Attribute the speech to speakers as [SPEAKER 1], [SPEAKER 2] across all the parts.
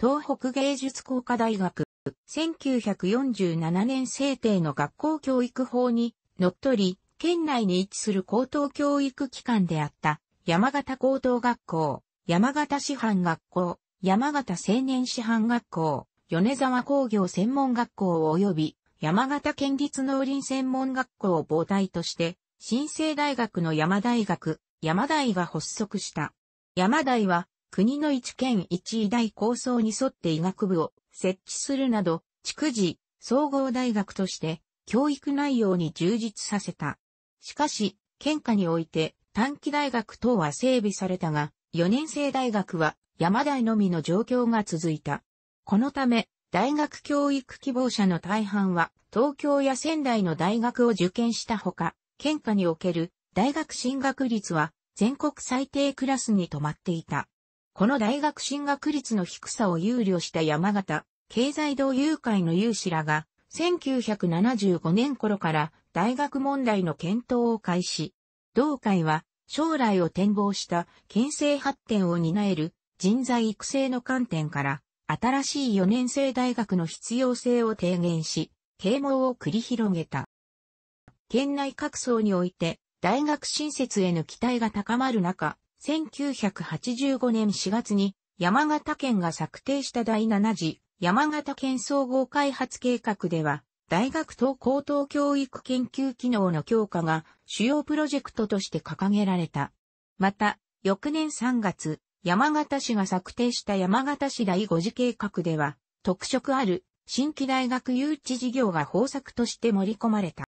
[SPEAKER 1] 東北芸術工科大学、1947年制定の学校教育法に、のっとり、県内に位置する高等教育機関であった、山形高等学校、山形師範学校、山形青年師範学校、米沢工業専門学校及び、山形県立農林専門学校を母体として、新生大学の山大学、山大が発足した。山大は、国の一県一医大構想に沿って医学部を設置するなど、築地、総合大学として教育内容に充実させた。しかし、県下において短期大学等は整備されたが、4年生大学は山大のみの状況が続いた。このため、大学教育希望者の大半は東京や仙台の大学を受験したほか、県下における大学進学率は全国最低クラスに止まっていた。この大学進学率の低さを憂慮した山形、経済同友会の有志らが、1975年頃から大学問題の検討を開始。同会は、将来を展望した県政発展を担える人材育成の観点から、新しい4年生大学の必要性を提言し、啓蒙を繰り広げた。県内各層において、大学新設への期待が高まる中、1985年4月に山形県が策定した第7次山形県総合開発計画では、大学と高等教育研究機能の強化が主要プロジェクトとして掲げられた。また、翌年3月、山形市が策定した山形市第5次計画では、特色ある新規大学誘致事業が方策として盛り込まれた。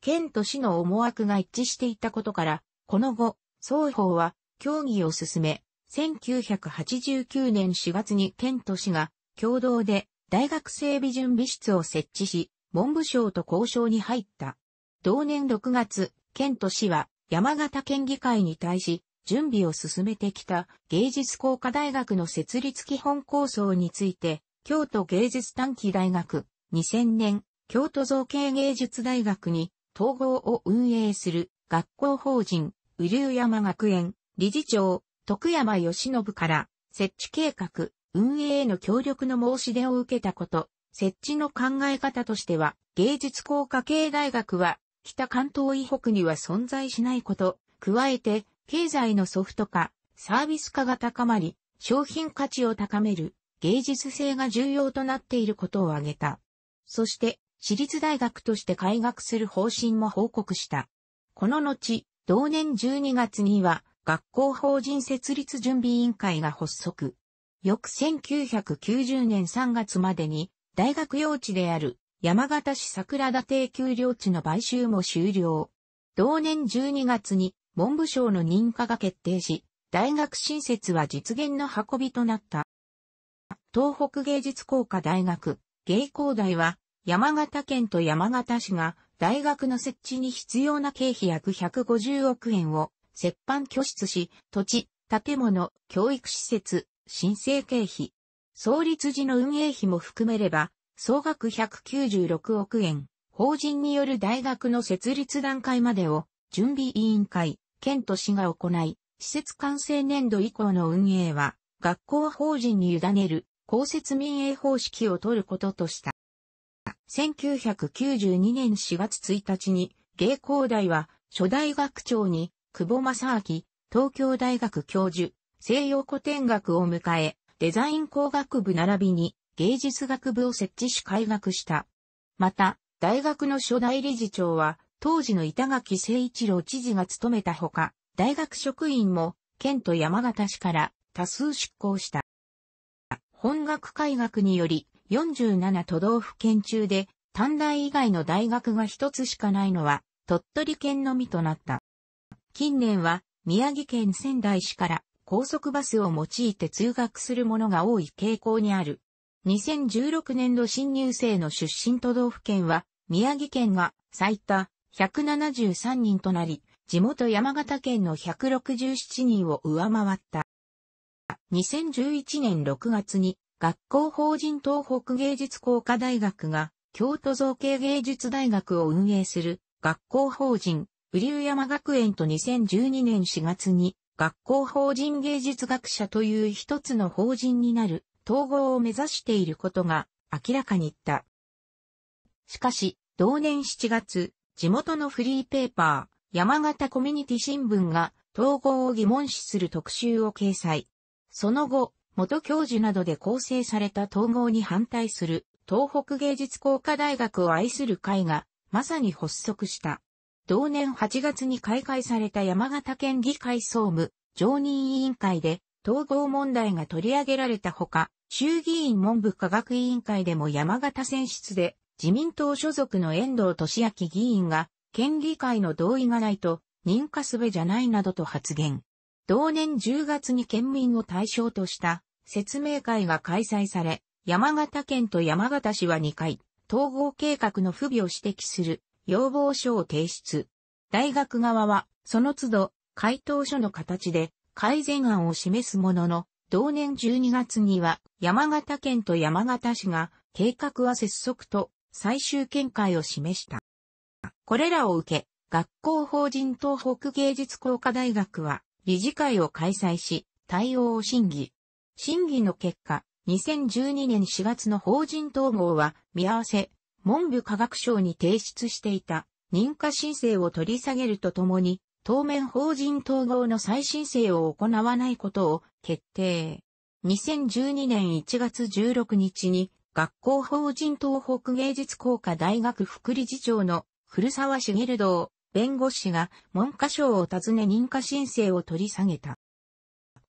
[SPEAKER 1] 県と市の思惑が一致していたことから、この後、双方は協議を進め、1989年4月に県と市が共同で大学整備準備室を設置し、文部省と交渉に入った。同年6月、県と市は山形県議会に対し、準備を進めてきた芸術工科大学の設立基本構想について、京都芸術短期大学2000年京都造形芸術大学に統合を運営する学校法人雨竜山学園、理事長、徳山義信から、設置計画、運営への協力の申し出を受けたこと、設置の考え方としては、芸術工科系大学は、北関東以北には存在しないこと、加えて、経済のソフト化、サービス化が高まり、商品価値を高める、芸術性が重要となっていることを挙げた。そして、私立大学として開学する方針も報告した。この後、同年12月には学校法人設立準備委員会が発足。翌1990年3月までに大学用地である山形市桜田定給領地の買収も終了。同年12月に文部省の認可が決定し、大学新設は実現の運びとなった。東北芸術工科大学、芸工大は山形県と山形市が大学の設置に必要な経費約150億円を折半拠出し、土地、建物、教育施設、申請経費、創立時の運営費も含めれば、総額196億円、法人による大学の設立段階までを準備委員会、県と市が行い、施設完成年度以降の運営は、学校法人に委ねる、公設民営方式を取ることとした。1992年4月1日に、芸工大は、初代学長に、久保正明、東京大学教授、西洋古典学を迎え、デザイン工学部並びに芸術学部を設置し開学した。また、大学の初代理事長は、当時の板垣誠一郎知事が務めたほか、大学職員も、県と山形市から多数出向した。本学開学により、47都道府県中で、短大以外の大学が一つしかないのは、鳥取県のみとなった。近年は、宮城県仙台市から高速バスを用いて通学するものが多い傾向にある。2016年度新入生の出身都道府県は、宮城県が最多173人となり、地元山形県の167人を上回った。2011年6月に学校法人東北芸術工科大学が、京都造形芸術大学を運営する学校法人、瓜生山学園と2012年4月に、学校法人芸術学者という一つの法人になる統合を目指していることが明らかに言った。しかし、同年7月、地元のフリーペーパー、山形コミュニティ新聞が統合を疑問視する特集を掲載。その後、元教授などで構成された統合に反対する東北芸術工科大学を愛する会がまさに発足した。同年8月に開会された山形県議会総務常任委員会で統合問題が取り上げられたほか、衆議院文部科学委員会でも山形選出で自民党所属の遠藤俊明議員が県議会の同意がないと認可すべじゃないなどと発言。同年10月に県民を対象とした説明会が開催され、山形県と山形市は2回、統合計画の不備を指摘する要望書を提出。大学側は、その都度、回答書の形で改善案を示すものの、同年12月には山形県と山形市が計画は拙速と最終見解を示した。これらを受け、学校法人東北芸術工科大学は理事会を開催し、対応を審議。審議の結果、2012年4月の法人統合は、見合わせ、文部科学省に提出していた認可申請を取り下げるとともに、当面法人統合の再申請を行わないことを決定。2012年1月16日に、学校法人東北芸術工科大学副理事長の古沢茂堂弁護士が文科省を訪ね認可申請を取り下げた。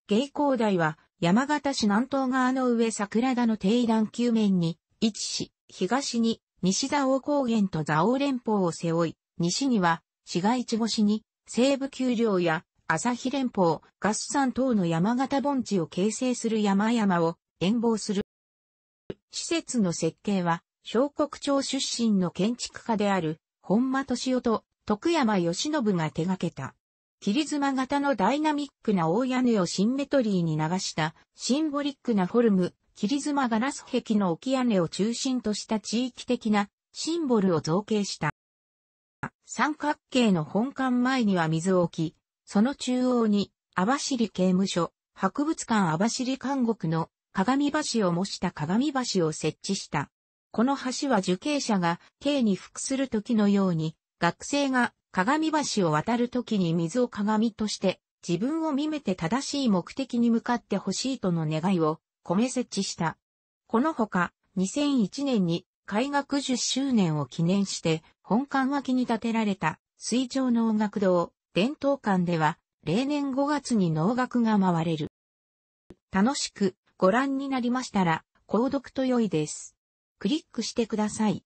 [SPEAKER 1] 芸工大は山形市南東側の上桜田の定段球面に位置し、東に西蔵王高原と蔵王連峰を背負い、西には市街地越しに西部丘陵や朝日連峰、合山等の山形盆地を形成する山々を遠望する。施設の設計は、小国町出身の建築家である、本間敏夫と徳山義信が手掛けた。切妻型のダイナミックな大屋根をシンメトリーに流したシンボリックなフォルム、切妻ガラス壁の置き屋根を中心とした地域的なシンボルを造形した。三角形の本館前には水を置き、その中央に網走刑務所、博物館網走監獄の鏡橋を模した鏡橋を設置した。この橋は受刑者が刑に服する時のように学生が鏡橋を渡る時に水を鏡として、自分を見めて正しい目的に向かってほしいとの願いを、込め設置した。このほか、2001年に、開学10周年を記念して、本館脇に建てられた、水上能楽堂、伝統館では、例年5月に能楽が回れる。楽しくご覧になりましたら、購読と良いです。クリックしてください。